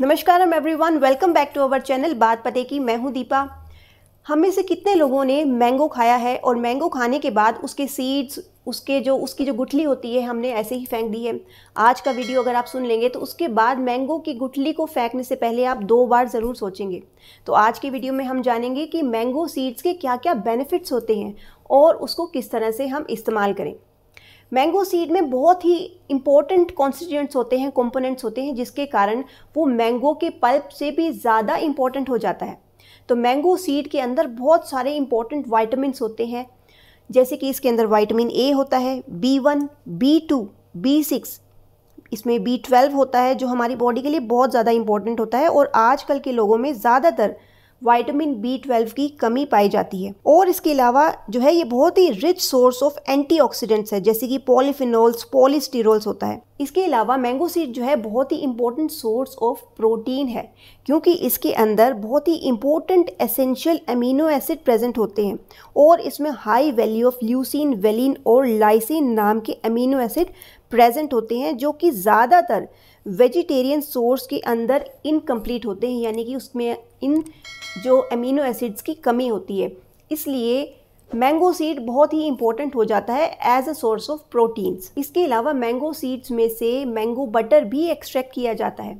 नमस्कार हम everyone welcome back to our channel बात पते की मैं हूं दीपा हम में से कितने लोगों ने मैंगो खाया है और मैंगो खाने के बाद उसके सीड्स उसके जो उसकी जो गुठली होती है हमने ऐसे ही फेंक दी है आज का वीडियो अगर आप सुन लेंगे तो उसके बाद मैंगो की गुठली को फेंकने से पहले आप दो बार ज़रूर सोचेंगे तो आज के वीडियो में हम जानेंगे कि मैंगो सीड्स के क्या क्या बेनिफिट्स होते हैं और उसको किस तरह से हम इस्तेमाल करें मैंगो सीड में बहुत ही इंपॉर्टेंट कॉन्स्टिट्यूंट्स होते हैं कॉम्पोनेंट्स होते हैं जिसके कारण वो मैंगो के पल्प से भी ज़्यादा इंपॉर्टेंट हो जाता है तो मैंगो सीड के अंदर बहुत सारे इंपॉर्टेंट वाइटमिन होते हैं जैसे कि इसके अंदर वाइटमिन ए होता है B one B two B six इसमें बी ट्वेल्व होता है जो हमारी बॉडी के लिए बहुत ज़्यादा इंपॉर्टेंट होता है और आजकल के लोगों में ज़्यादातर वाइटामिन बी ट्वेल्व की कमी पाई जाती है और इसके अलावा जो है ये बहुत ही रिच सोर्स ऑफ एंटी है जैसे कि पॉलीफिनोल्स पॉलीस्टीरोल्स होता है इसके अलावा मैंगो सीड जो है बहुत ही इंपॉर्टेंट सोर्स ऑफ प्रोटीन है क्योंकि इसके अंदर बहुत ही important essential amino acid present होते हैं और इसमें high value of leucine valine और लाइसिन नाम के अमीनो एसिड प्रेजेंट होते हैं जो कि ज़्यादातर वेजिटेरियन सोर्स के अंदर इनकम्प्लीट होते हैं यानी कि उसमें इन जो अमीनो एसिड्स की कमी होती है इसलिए मैंगो सीड बहुत ही इम्पोर्टेंट हो जाता है as a source of proteins इसके अलावा मैंगो सीड्स में से मैंगो बटर भी एक्सट्रैक्ट किया जाता है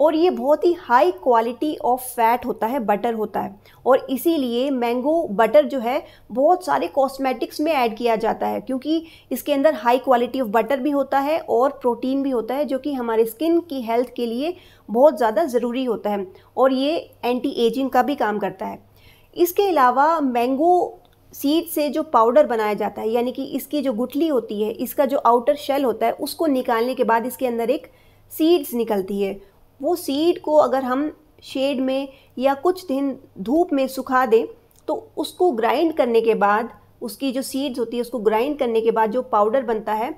और ये बहुत ही हाई क्वालिटी ऑफ फैट होता है बटर होता है और इसीलिए मैंगो बटर जो है बहुत सारे कॉस्मेटिक्स में ऐड किया जाता है क्योंकि इसके अंदर हाई क्वालिटी ऑफ बटर भी होता है और प्रोटीन भी होता है जो कि हमारे स्किन की हेल्थ के लिए बहुत ज़्यादा ज़रूरी होता है और ये एंटी एजिंग का भी काम करता है इसके अलावा मैंगो सीड से जो पाउडर बनाया जाता है यानी कि इसकी जो गुठली होती है इसका जो आउटर शेल होता है उसको निकालने के बाद इसके अंदर एक सीड्स निकलती है वो सीड को अगर हम शेड में या कुछ दिन धूप में सुखा दें तो उसको ग्राइंड करने के बाद उसकी जो सीड्स होती है उसको ग्राइंड करने के बाद जो पाउडर बनता है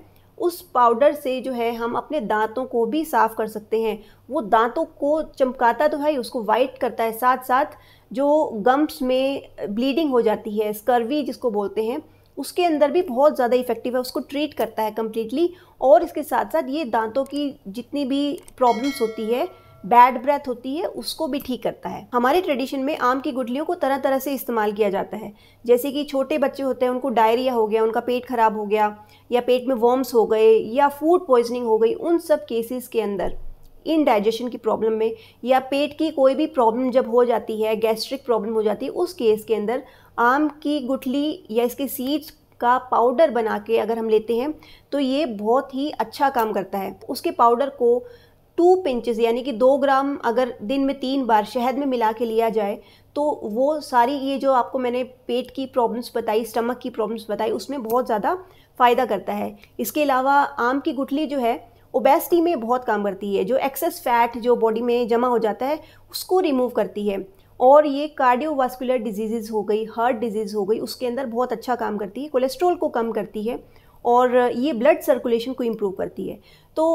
उस पाउडर से जो है हम अपने दांतों को भी साफ़ कर सकते हैं वो दांतों को चमकाता तो है ही उसको वाइट करता है साथ साथ जो गम्स में ब्लीडिंग हो जाती है स्कर्वी जिसको बोलते हैं उसके अंदर भी बहुत ज़्यादा इफेक्टिव है उसको ट्रीट करता है कम्प्लीटली और इसके साथ साथ ये दांतों की जितनी भी प्रॉब्लम्स होती है बैड ब्रेथ होती है उसको भी ठीक करता है हमारे ट्रेडिशन में आम की गुटलियों को तरह तरह से इस्तेमाल किया जाता है जैसे कि छोटे बच्चे होते हैं उनको डायरिया हो गया उनका पेट खराब हो गया या पेट में वॉर्म्स हो गए या फूड पॉइजनिंग हो गई उन सब केसेस के अंदर इनडाइजेशन की प्रॉब्लम में या पेट की कोई भी प्रॉब्लम जब हो जाती है गैस्ट्रिक प्रॉब्लम हो जाती है उस केस के अंदर आम की गुठली या इसके सीड्स का पाउडर बना के अगर हम लेते हैं तो ये बहुत ही अच्छा काम करता है उसके पाउडर को टू पिंचज़ यानी कि दो ग्राम अगर दिन में तीन बार शहद में मिला के लिया जाए तो वो सारी ये जो आपको मैंने पेट की प्रॉब्लम्स बताई स्टमक की प्रॉब्लम्स बताई उसमें बहुत ज़्यादा फ़ायदा करता है इसके अलावा आम की गुठली जो है ओबेसिटी में बहुत काम करती है जो एक्सेस फैट जो बॉडी में जमा हो जाता है उसको रिमूव करती है और ये कार्डियोवास्कुलर डिजीज़ हो गई हार्ट डिजीज़ हो गई उसके अंदर बहुत अच्छा काम करती है कोलेस्ट्रोल को कम करती है और ये ब्लड सर्कुलेशन को इम्प्रूव करती है तो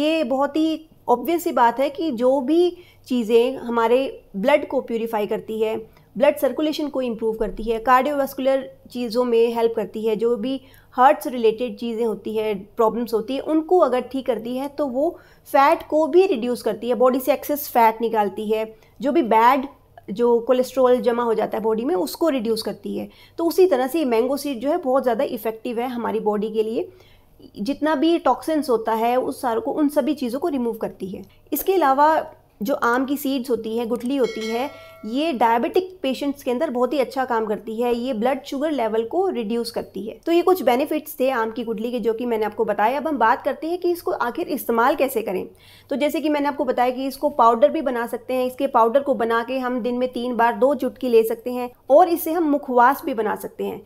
ये बहुत ही ऑब्वियस ही बात है कि जो भी चीज़ें हमारे ब्लड को प्योरीफाई करती है ब्लड सर्कुलेशन को इम्प्रूव करती है कार्डियोवास्कुलर चीज़ों में हेल्प करती है जो भी हार्ट से रिलेटेड चीज़ें होती है प्रॉब्लम्स होती है उनको अगर ठीक करती है तो वो फैट को भी रिड्यूस करती है बॉडी से एक्सेस फैट निकालती है जो भी बैड जो कोलेस्ट्रॉल जमा हो जाता है बॉडी में उसको रिड्यूस करती है तो उसी तरह से ये मैंगो सीड जो है बहुत ज़्यादा इफ़ेक्टिव है हमारी बॉडी के लिए जितना भी टॉक्सेंस होता है उस सारों को उन सभी चीज़ों को रिमूव करती है इसके अलावा जो आम की सीड्स होती है गुठली होती है ये डायबिटिक पेशेंट्स के अंदर बहुत ही अच्छा काम करती है ये ब्लड शुगर लेवल को रिड्यूस करती है तो ये कुछ बेनिफिट्स थे आम की गुठली के जो कि मैंने आपको बताया अब हम बात करते हैं कि इसको आखिर इस्तेमाल कैसे करें तो जैसे कि मैंने आपको बताया कि इसको पाउडर भी बना सकते हैं इसके पाउडर को बना के हम दिन में तीन बार दो चुटकी ले सकते हैं और इससे हम मुखवास भी बना सकते हैं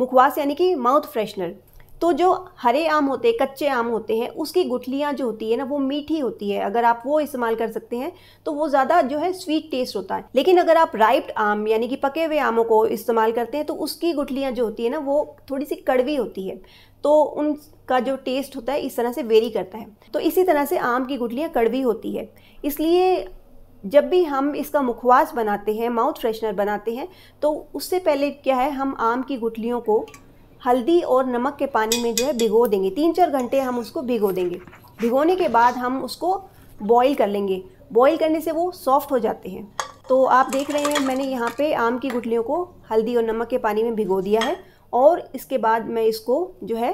मुखवास यानी कि माउथ फ्रेशनर तो जो हरे आम होते हैं कच्चे आम होते हैं उसकी गुठलियाँ जो होती है ना वो मीठी होती है अगर आप वो इस्तेमाल कर सकते हैं तो वो ज़्यादा जो है स्वीट टेस्ट होता है लेकिन अगर आप राइप्ड आम यानी कि पके हुए आमों को इस्तेमाल करते हैं तो उसकी गुठलियाँ जो होती है ना वो थोड़ी सी कड़वी होती है तो उनका जो टेस्ट होता है इस तरह से वेरी करता है तो इसी तरह से आम की गुठलियाँ कड़वी होती है इसलिए जब भी हम इसका मुखवास बनाते हैं माउथ फ्रेशनर बनाते हैं तो उससे पहले क्या है हम आम की गुठलियों को हल्दी और नमक के पानी में जो है भिगो देंगे तीन चार घंटे हम उसको भिगो देंगे भिगोने के बाद हम उसको बॉईल कर लेंगे बॉईल करने से वो सॉफ्ट हो जाते हैं तो आप देख रहे हैं मैंने यहाँ पे आम की गुठलियों को हल्दी और नमक के पानी में भिगो दिया है और इसके बाद मैं इसको जो है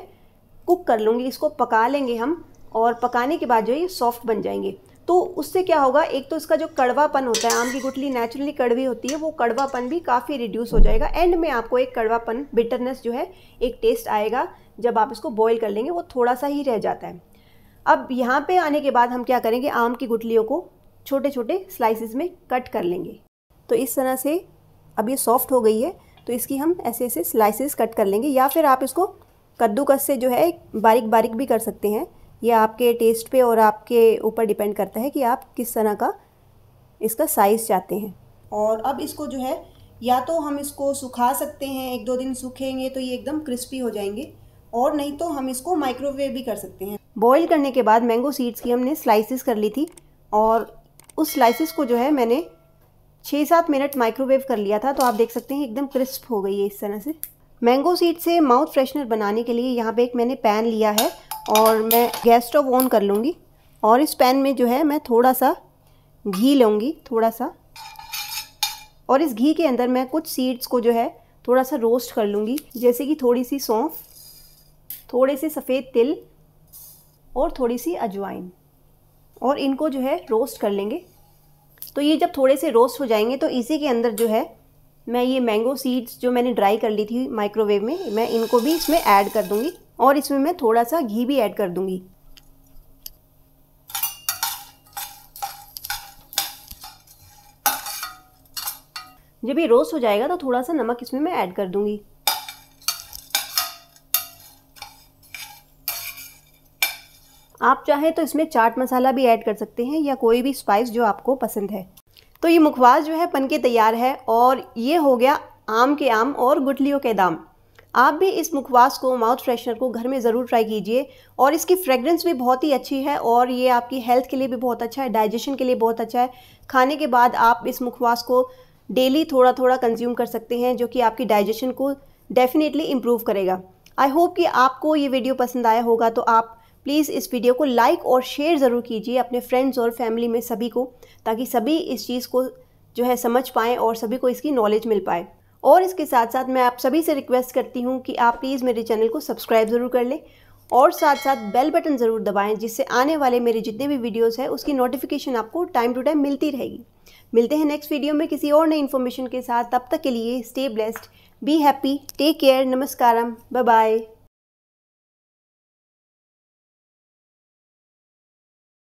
कुक कर लूँगी इसको पका लेंगे हम और पकाने के बाद जो है ये सॉफ्ट बन जाएंगे तो उससे क्या होगा एक तो इसका जो कड़वापन होता है आम की गुटली नेचुरली कड़वी होती है वो कड़वापन भी काफ़ी रिड्यूस हो जाएगा एंड में आपको एक कड़वापन बिटरनेस जो है एक टेस्ट आएगा जब आप इसको बॉईल कर लेंगे वो थोड़ा सा ही रह जाता है अब यहाँ पे आने के बाद हम क्या करेंगे आम की गुटलियों को छोटे छोटे स्लाइसिस में कट कर लेंगे तो इस तरह से अब ये सॉफ्ट हो गई है तो इसकी हम ऐसे ऐसे स्लाइसिस कट कर लेंगे या फिर आप इसको कद्दूकस से जो है बारीक बारीक भी कर सकते हैं ये आपके टेस्ट पे और आपके ऊपर डिपेंड करता है कि आप किस तरह का इसका साइज़ चाहते हैं और अब इसको जो है या तो हम इसको सुखा सकते हैं एक दो दिन सूखेंगे तो ये एकदम क्रिस्पी हो जाएंगे और नहीं तो हम इसको माइक्रोवेव भी कर सकते हैं बॉईल करने के बाद मैंगो सीड्स की हमने स्लाइसिस कर ली थी और उस स्लाइसिस को जो है मैंने छः सात मिनट माइक्रोवेव कर लिया था तो आप देख सकते हैं एकदम क्रिस्प हो गई है इस तरह से मैंगो सीड से माउथ फ्रेशनर बनाने के लिए यहाँ पे एक मैंने पैन लिया है और मैं गैस स्टोव ऑन कर लूँगी और इस पैन में जो है मैं थोड़ा सा घी लूँगी थोड़ा सा और इस घी के अंदर मैं कुछ सीड्स को जो है थोड़ा सा रोस्ट कर लूँगी जैसे कि थोड़ी सी सौंफ थोड़े से सफ़ेद तिल और थोड़ी सी अजवाइन और इनको जो है रोस्ट कर लेंगे तो ये जब थोड़े से रोस्ट हो जाएंगे तो इसी के अंदर जो है मैं ये मैंगो सीड्स जो मैंने ड्राई कर ली थी माइक्रोवेव में मैं इनको भी इसमें ऐड कर दूँगी और इसमें मैं थोड़ा सा घी भी ऐड कर दूंगी जब ये रोस्ट हो जाएगा तो थोड़ा सा नमक इसमें मैं ऐड कर दूंगी आप चाहे तो इसमें चाट मसाला भी ऐड कर सकते हैं या कोई भी स्पाइस जो आपको पसंद है तो ये मुखवास जो है पन के तैयार है और ये हो गया आम के आम और गुटलियों के दाम आप भी इस मुखवास को माउथ फ्रेशनर को घर में ज़रूर ट्राई कीजिए और इसकी फ्रेगरेंस भी बहुत ही अच्छी है और ये आपकी हेल्थ के लिए भी बहुत अच्छा है डाइजेशन के लिए बहुत अच्छा है खाने के बाद आप इस मुखवास को डेली थोड़ा थोड़ा कंज्यूम कर सकते हैं जो कि आपकी डाइजेशन को डेफिनेटली इम्प्रूव करेगा आई होप कि आपको ये वीडियो पसंद आया होगा तो आप प्लीज़ इस वीडियो को लाइक और शेयर ज़रूर कीजिए अपने फ्रेंड्स और फैमिली में सभी को ताकि सभी इस चीज़ को जो है समझ पाएँ और सभी को इसकी नॉलेज मिल पाए और इसके साथ साथ मैं आप सभी से रिक्वेस्ट करती हूँ कि आप प्लीज़ मेरे चैनल को सब्सक्राइब ज़रूर कर लें और साथ साथ बेल बटन ज़रूर दबाएं जिससे आने वाले मेरे जितने भी वीडियोस हैं उसकी नोटिफिकेशन आपको टाइम टू टाइम मिलती रहेगी मिलते हैं नेक्स्ट वीडियो में किसी और नई इन्फॉर्मेशन के साथ तब तक के लिए stay blessed be happy take care नमस्कारम बाय बाय